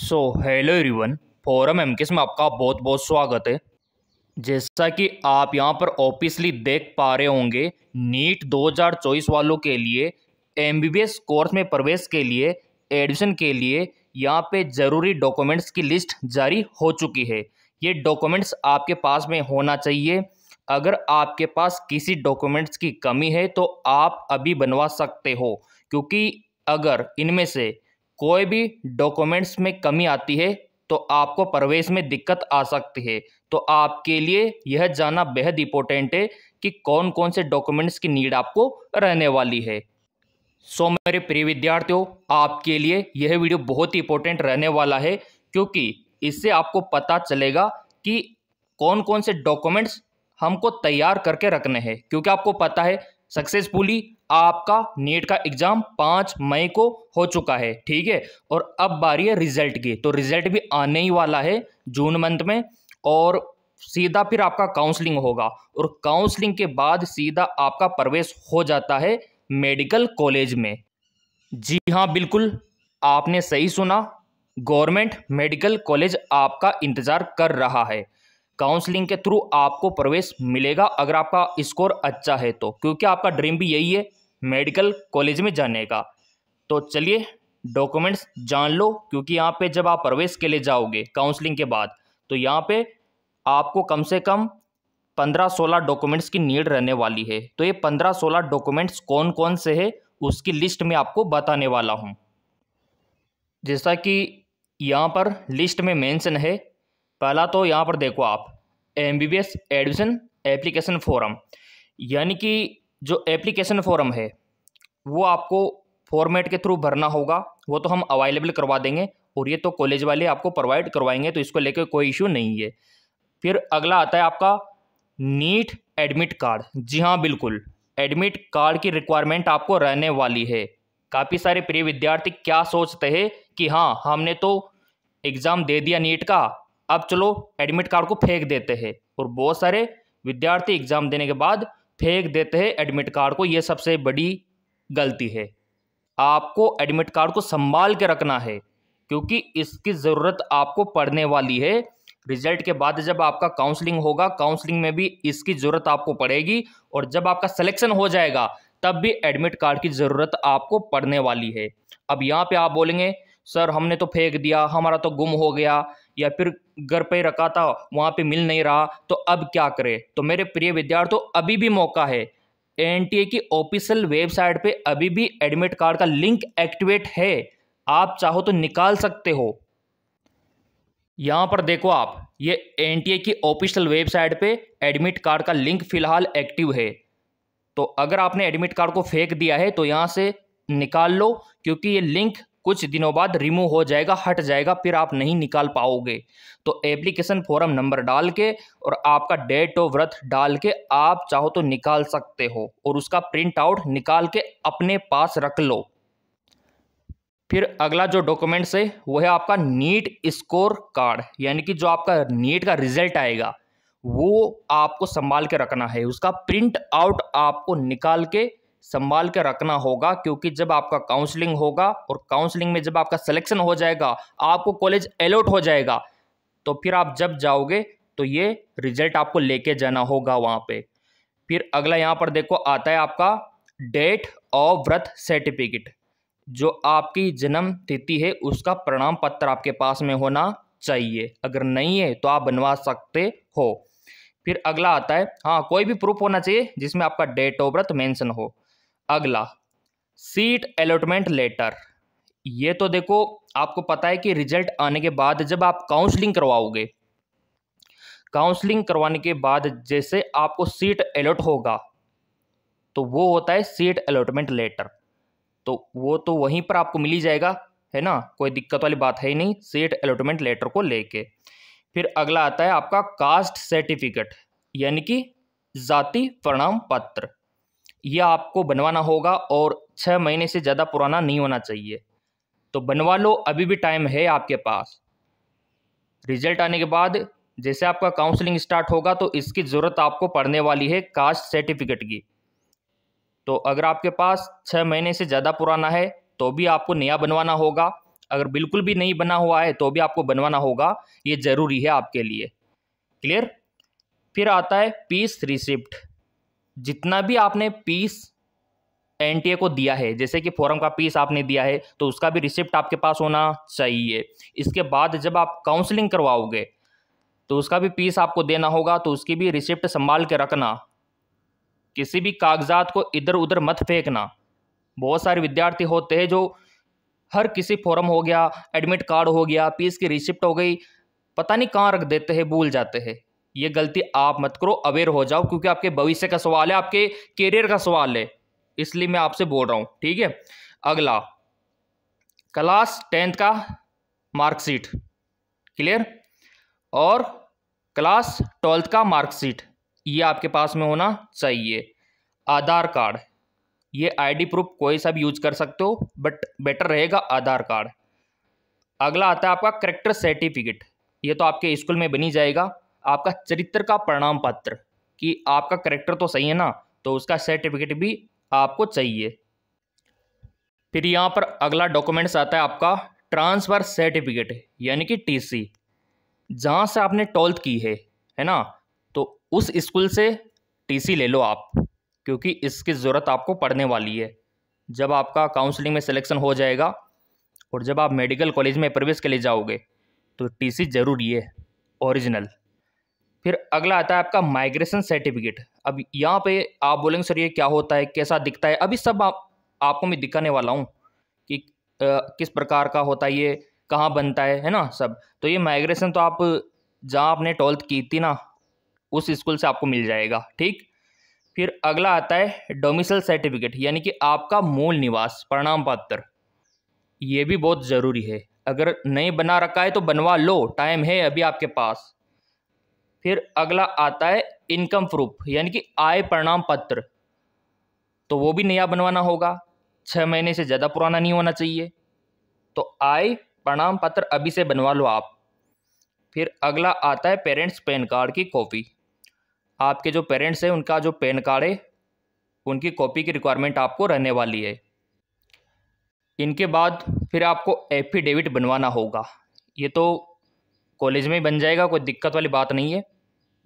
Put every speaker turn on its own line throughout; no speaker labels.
सो hello everyone form M किस में आपका बहुत बहुत स्वागत है जैसा कि आप यहां पर ऑफिसली देख पा रहे होंगे नीट 2024 वालों के लिए एमबीबीएस कोर्स में प्रवेश के लिए एडमिशन के लिए यहां पे ज़रूरी डॉक्यूमेंट्स की लिस्ट जारी हो चुकी है ये डॉक्यूमेंट्स आपके पास में होना चाहिए अगर आपके पास किसी डॉक्यूमेंट्स की कमी है तो आप अभी बनवा सकते हो क्योंकि अगर इनमें से कोई भी डॉक्यूमेंट्स में कमी आती है तो आपको प्रवेश में दिक्कत आ सकती है तो आपके लिए यह जानना बेहद इंपॉर्टेंट है कि कौन कौन से डॉक्यूमेंट्स की नीड आपको रहने वाली है सो so, मेरे प्रिय विद्यार्थियों आपके लिए यह वीडियो बहुत ही इंपॉर्टेंट रहने वाला है क्योंकि इससे आपको पता चलेगा कि कौन कौन से डॉक्यूमेंट्स हमको तैयार करके रखने हैं क्योंकि आपको पता है सक्सेसफुली आपका नेट का एग्ज़ाम पाँच मई को हो चुका है ठीक है और अब बारी है रिजल्ट की तो रिजल्ट भी आने ही वाला है जून मंथ में और सीधा फिर आपका काउंसलिंग होगा और काउंसलिंग के बाद सीधा आपका प्रवेश हो जाता है मेडिकल कॉलेज में जी हाँ बिल्कुल आपने सही सुना गवर्नमेंट मेडिकल कॉलेज आपका इंतज़ार कर रहा है काउंसलिंग के थ्रू आपको प्रवेश मिलेगा अगर आपका स्कोर अच्छा है तो क्योंकि आपका ड्रीम भी यही है मेडिकल कॉलेज में जाने का तो चलिए डॉक्यूमेंट्स जान लो क्योंकि यहाँ पे जब आप प्रवेश के लिए जाओगे काउंसलिंग के बाद तो यहाँ पे आपको कम से कम पंद्रह सोलह डॉक्यूमेंट्स की नीड रहने वाली है तो ये पंद्रह सोलह डॉक्यूमेंट्स कौन कौन से है उसकी लिस्ट में आपको बताने वाला हूँ जैसा कि यहाँ पर लिस्ट में मेंशन है पहला तो यहाँ पर देखो आप M B B S admission application form यानी कि जो एप्लीकेशन फॉर्म है वो आपको फॉर्मेट के थ्रू भरना होगा वो तो हम अवेलेबल करवा देंगे और ये तो कॉलेज वाले आपको प्रोवाइड करवाएंगे तो इसको लेकर कोई इशू नहीं है फिर अगला आता है आपका नीट एडमिट कार्ड जी हाँ बिल्कुल एडमिट कार्ड की रिक्वायरमेंट आपको रहने वाली है काफ़ी सारे प्रिय विद्यार्थी क्या सोचते हैं कि हाँ हमने तो एग्ज़ाम दे दिया नीट का अब चलो एडमिट कार्ड को फेंक देते हैं और बहुत सारे विद्यार्थी एग्ज़ाम देने के बाद फेंक देते हैं एडमिट कार्ड को ये सबसे बड़ी गलती है आपको एडमिट कार्ड को संभाल के रखना है क्योंकि इसकी ज़रूरत आपको पड़ने वाली है रिजल्ट के बाद जब आपका काउंसलिंग होगा काउंसलिंग में भी इसकी ज़रूरत आपको पड़ेगी और जब आपका सिलेक्शन हो जाएगा तब भी एडमिट कार्ड की ज़रूरत आपको पड़ने वाली है अब यहाँ पे आप बोलेंगे सर हमने तो फेंक दिया हमारा तो गुम हो गया या फिर घर पर रखा था वहाँ पे मिल नहीं रहा तो अब क्या करें तो मेरे प्रिय विद्यार्थियों अभी भी मौका है एन की ऑफिशियल वेबसाइट पे अभी भी एडमिट कार्ड का लिंक एक्टिवेट है आप चाहो तो निकाल सकते हो यहाँ पर देखो आप ये एन की ऑफिशियल वेबसाइट पे एडमिट कार्ड का लिंक फ़िलहाल एक्टिव है तो अगर आपने एडमिट कार्ड को फेंक दिया है तो यहाँ से निकाल लो क्योंकि ये लिंक कुछ दिनों बाद रिमूव हो जाएगा हट जाएगा फिर आप नहीं निकाल पाओगे तो एप्लीकेशन फॉर्म नंबर डाल के और आपका डेट ऑफ बर्थ डाल के आप चाहो तो निकाल सकते हो और उसका प्रिंट आउट निकाल के अपने पास रख लो फिर अगला जो डॉक्यूमेंट्स है वो है आपका नीट स्कोर कार्ड यानी कि जो आपका नीट का रिजल्ट आएगा वो आपको संभाल के रखना है उसका प्रिंट आउट आपको निकाल के संभाल के रखना होगा क्योंकि जब आपका काउंसलिंग होगा और काउंसलिंग में जब आपका सिलेक्शन हो जाएगा आपको कॉलेज अलॉट हो जाएगा तो फिर आप जब जाओगे तो ये रिजल्ट आपको लेके जाना होगा वहाँ पे फिर अगला यहाँ पर देखो आता है आपका डेट ऑफ बर्थ सर्टिफिकेट जो आपकी जन्म तिथि है उसका प्रणाम पत्र आपके पास में होना चाहिए अगर नहीं है तो आप बनवा सकते हो फिर अगला आता है हाँ कोई भी प्रूफ होना चाहिए जिसमें आपका डेट ऑफ बर्थ मेंशन हो अगला सीट अलॉटमेंट लेटर ये तो देखो आपको पता है कि रिजल्ट आने के बाद जब आप काउंसलिंग करवाओगे काउंसलिंग करवाने के बाद जैसे आपको सीट अलॉट होगा तो वो होता है सीट अलॉटमेंट लेटर तो वो तो वहीं पर आपको मिली जाएगा है ना कोई दिक्कत वाली बात है ही नहीं सीट अलॉटमेंट लेटर को लेके फिर अगला आता है आपका कास्ट सर्टिफिकेट यानी कि जाति प्रणाम पत्र यह आपको बनवाना होगा और छः महीने से ज़्यादा पुराना नहीं होना चाहिए तो बनवा लो अभी भी टाइम है आपके पास रिजल्ट आने के बाद जैसे आपका काउंसलिंग स्टार्ट होगा तो इसकी ज़रूरत आपको पड़ने वाली है कास्ट सर्टिफिकेट की तो अगर आपके पास छः महीने से ज़्यादा पुराना है तो भी आपको नया बनवाना होगा अगर बिल्कुल भी नहीं बना हुआ है तो भी आपको बनवाना होगा ये ज़रूरी है आपके लिए क्लियर फिर आता है पीस रिसिप्ट जितना भी आपने पीस एन को दिया है जैसे कि फॉरम का पीस आपने दिया है तो उसका भी रिसिप्ट आपके पास होना चाहिए इसके बाद जब आप काउंसलिंग करवाओगे तो उसका भी पीस आपको देना होगा तो उसकी भी रिसिप्ट संभाल के रखना किसी भी कागजात को इधर उधर मत फेंकना बहुत सारे विद्यार्थी होते हैं जो हर किसी फॉरम हो गया एडमिट कार्ड हो गया पीस की रिसिप्ट हो गई पता नहीं कहाँ रख देते हैं भूल जाते हैं ये गलती आप मत करो अवेयर हो जाओ क्योंकि आपके भविष्य का सवाल है आपके करियर का सवाल है इसलिए मैं आपसे बोल रहा हूँ ठीक है अगला क्लास टेंथ का मार्कशीट क्लियर और क्लास ट्वेल्थ का मार्कशीट ये आपके पास में होना चाहिए आधार कार्ड ये आईडी प्रूफ कोई सा भी यूज कर सकते हो बट बेटर रहेगा आधार कार्ड अगला आता है आपका करेक्टर सर्टिफिकेट ये तो आपके स्कूल में बनी जाएगा आपका चरित्र का प्रणाम पत्र कि आपका करेक्टर तो सही है ना तो उसका सर्टिफिकेट भी आपको चाहिए फिर यहाँ पर अगला डॉक्यूमेंट्स आता है आपका ट्रांसफ़र सर्टिफिकेट यानी कि टीसी जहाँ से आपने ट्वेल्थ की है है ना तो उस स्कूल से टीसी ले लो आप क्योंकि इसकी ज़रूरत आपको पड़ने वाली है जब आपका काउंसलिंग में सिलेक्शन हो जाएगा और जब आप मेडिकल कॉलेज में प्रवेश के लिए जाओगे तो सी ज़रूरी है ओरिजिनल फिर अगला आता है आपका माइग्रेशन सर्टिफिकेट अब यहाँ पे आप बोलेंगे सर ये क्या होता है कैसा दिखता है अभी सब आप आपको मैं दिखाने वाला हूँ कि आ, किस प्रकार का होता है ये कहाँ बनता है है ना सब तो ये माइग्रेशन तो आप जहाँ आपने ट्वेल्थ की थी ना उस स्कूल से आपको मिल जाएगा ठीक फिर अगला आता है डोमिसल सर्टिफिकेट यानी कि आपका मूल निवास प्रणाम पत्र ये भी बहुत ज़रूरी है अगर नहीं बना रखा है तो बनवा लो टाइम है अभी आपके पास फिर अगला आता है इनकम प्रूफ यानी कि आय प्रणाम पत्र तो वो भी नया बनवाना होगा छः महीने से ज़्यादा पुराना नहीं होना चाहिए तो आय प्रणाम पत्र अभी से बनवा लो आप फिर अगला आता है पेरेंट्स पैन कार्ड की कॉपी आपके जो पेरेंट्स हैं उनका जो पैन कार्ड है उनकी कॉपी की रिक्वायरमेंट आपको रहने वाली है इनके बाद फिर आपको एफिडेविट बनवाना होगा ये तो कॉलेज में ही बन जाएगा कोई दिक्कत वाली बात नहीं है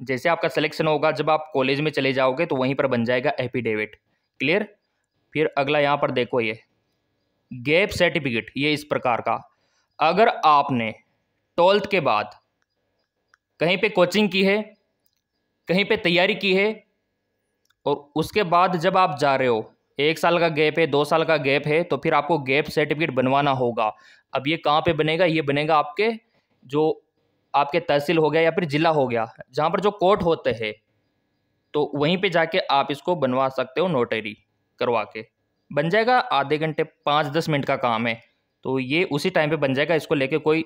जैसे आपका सिलेक्शन होगा जब आप कॉलेज में चले जाओगे तो वहीं पर बन जाएगा एफिडेविट क्लियर फिर अगला यहाँ पर देखो ये गैप सर्टिफिकेट ये इस प्रकार का अगर आपने ट्वेल्थ के बाद कहीं पे कोचिंग की है कहीं पे तैयारी की है और उसके बाद जब आप जा रहे हो एक साल का गैप है दो साल का गैप है तो फिर आपको गैप सर्टिफिकेट बनवाना होगा अब ये कहाँ पे बनेगा ये बनेगा आपके जो आपके तहसील हो गया या फिर ज़िला हो गया जहाँ पर जो कोर्ट होते हैं तो वहीं पे जाके आप इसको बनवा सकते हो नोटरी करवा के बन जाएगा आधे घंटे पाँच दस मिनट का काम है तो ये उसी टाइम पे बन जाएगा इसको लेके कोई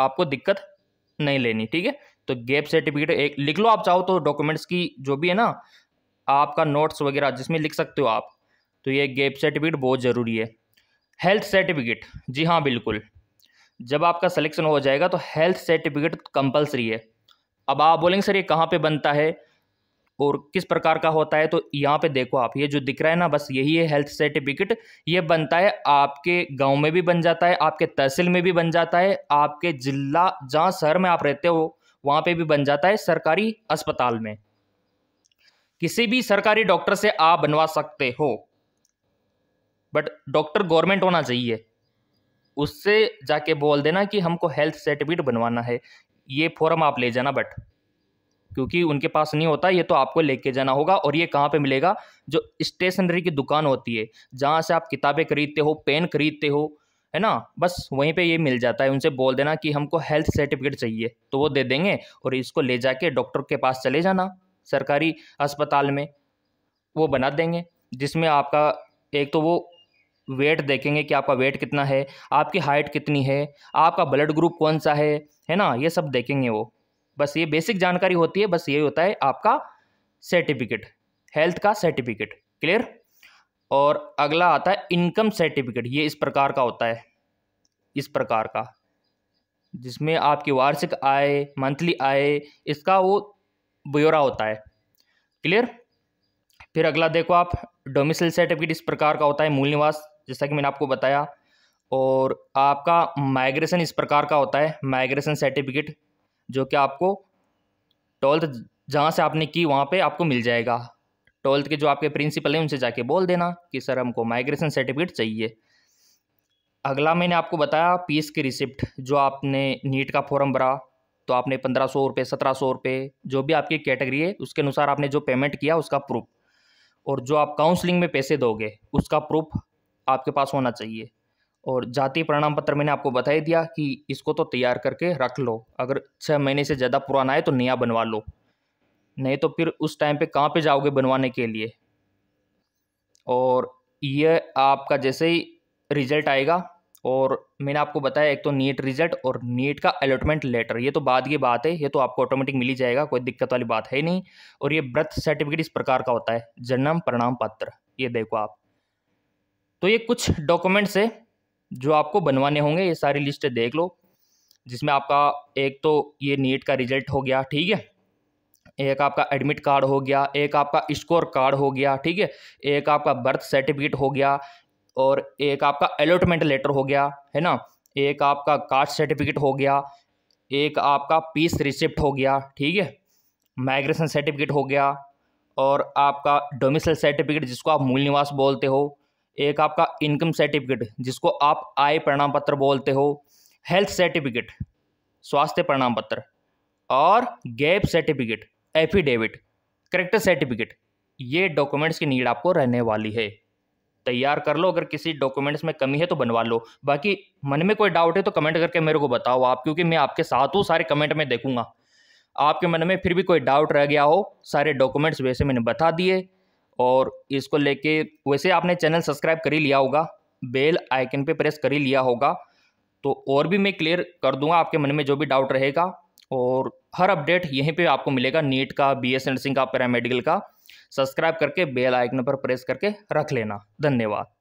आपको दिक्कत नहीं लेनी ठीक है तो गैप सर्टिफिकेट एक लिख लो आप चाहो तो डॉक्यूमेंट्स की जो भी है ना आपका नोट्स वगैरह जिसमें लिख सकते हो आप तो ये गैप सर्टिफिकेट बहुत ज़रूरी है हेल्थ सर्टिफिकेट जी हाँ बिल्कुल जब आपका सिलेक्शन हो जाएगा तो हेल्थ सर्टिफिकेट कंपलसरी है अब आप बोलेंगे सर ये कहाँ पे बनता है और किस प्रकार का होता है तो यहाँ पे देखो आप ये जो दिख रहा है ना बस यही है हेल्थ सर्टिफिकेट ये बनता है आपके गांव में भी बन जाता है आपके तहसील में भी बन जाता है आपके जिला जहाँ शहर में आप रहते हो वहाँ पे भी बन जाता है सरकारी अस्पताल में किसी भी सरकारी डॉक्टर से आप बनवा सकते हो बट डॉक्टर गवर्नमेंट होना चाहिए उससे जाके बोल देना कि हमको हेल्थ सर्टिफिकेट बनवाना है ये फॉर्म आप ले जाना बट क्योंकि उनके पास नहीं होता ये तो आपको लेके जाना होगा और ये कहाँ पे मिलेगा जो स्टेशनरी की दुकान होती है जहाँ से आप किताबें खरीदते हो पेन खरीदते हो है ना बस वहीं पे ये मिल जाता है उनसे बोल देना कि हमको हेल्थ सर्टिफिकेट चाहिए तो वो दे देंगे और इसको ले जाके डॉक्टर के पास चले जाना सरकारी अस्पताल में वो बना देंगे जिसमें आपका एक तो वो वेट देखेंगे कि आपका वेट कितना है आपकी हाइट कितनी है आपका ब्लड ग्रुप कौन सा है है ना ये सब देखेंगे वो बस ये बेसिक जानकारी होती है बस यही होता है आपका सर्टिफिकेट हेल्थ का सर्टिफिकेट क्लियर और अगला आता है इनकम सर्टिफिकेट ये इस प्रकार का होता है इस प्रकार का जिसमें आपकी वार्षिक आय मंथली आय इसका वो ब्यौरा होता है क्लियर फिर अगला देखो आप डोमिसल सर्टिफिकेट इस प्रकार का होता है मूल निवास जैसा कि मैंने आपको बताया और आपका माइग्रेशन इस प्रकार का होता है माइग्रेशन सर्टिफिकेट जो कि आपको ट्वेल्थ जहाँ से आपने की वहाँ पे आपको मिल जाएगा ट्वेल्थ के जो आपके प्रिंसिपल हैं उनसे जाके बोल देना कि सर हमको माइग्रेशन सर्टिफिकेट चाहिए अगला मैंने आपको बताया पीस की रिसिप्ट जो आपने नीट का फॉर्म भरा तो आपने पंद्रह सौ रुपये सत्रह सौ रुपये जो भी आपकी कैटेगरी है उसके अनुसार आपने जो पेमेंट किया उसका प्रूफ और जो आप काउंसलिंग में पैसे दोगे उसका प्रूफ आपके पास होना चाहिए और जाति प्रमाण पत्र मैंने आपको बता ही दिया कि इसको तो तैयार करके रख लो अगर छः महीने से ज़्यादा पुराना है तो नया बनवा लो नहीं तो फिर उस टाइम पे कहाँ पे जाओगे बनवाने के लिए और यह आपका जैसे ही रिजल्ट आएगा और मैंने आपको बताया एक तो नीट रिजल्ट और नीट का अलॉटमेंट लेटर ये तो बाद की बात है ये तो आपको ऑटोमेटिक मिल ही जाएगा कोई दिक्कत वाली बात है नहीं और ये ब्रथ सर्टिफिकेट इस प्रकार का होता है जन्म प्रणाम पत्र ये देखो आप तो ये कुछ डॉक्यूमेंट्स है जो आपको बनवाने होंगे ये सारी लिस्ट देख लो जिसमें आपका एक तो ये नीट का रिजल्ट हो गया ठीक है एक आपका एडमिट कार्ड हो गया एक आपका स्कोर कार्ड हो गया ठीक है एक आपका बर्थ सर्टिफिकेट हो गया और एक आपका अलॉटमेंट लेटर हो गया है ना एक आपका कास्ट सर्टिफिकेट हो गया एक आपका पीस रिसिप्ट हो गया ठीक है माइग्रेशन सर्टिफिकेट हो गया और आपका डोमिसल सर्टिफिकेट जिसको आप मूल निवास बोलते हो एक आपका इनकम सर्टिफिकेट जिसको आप आय प्रणाम पत्र बोलते हो हेल्थ सर्टिफिकेट स्वास्थ्य प्रणाम पत्र और gap certificate affidavit character certificate ये डॉक्यूमेंट्स की नीड आपको रहने वाली है तैयार कर लो अगर किसी डॉक्यूमेंट्स में कमी है तो बनवा लो बाकी मन में कोई डाउट है तो कमेंट करके मेरे को बताओ आप क्योंकि मैं आपके साथ हूँ सारे कमेंट में देखूंगा आपके मन में फिर भी कोई डाउट रह गया हो सारे डॉक्यूमेंट्स वैसे मैंने बता दिए और इसको लेके वैसे आपने चैनल सब्सक्राइब कर ही लिया होगा बेल आइकन पे प्रेस कर ही लिया होगा तो और भी मैं क्लियर कर दूंगा आपके मन में जो भी डाउट रहेगा और हर अपडेट यहीं पे आपको मिलेगा नीट का बी एस नर्सिंग का पैरामेडिकल का सब्सक्राइब करके बेल आइकन पर प्रेस करके रख लेना धन्यवाद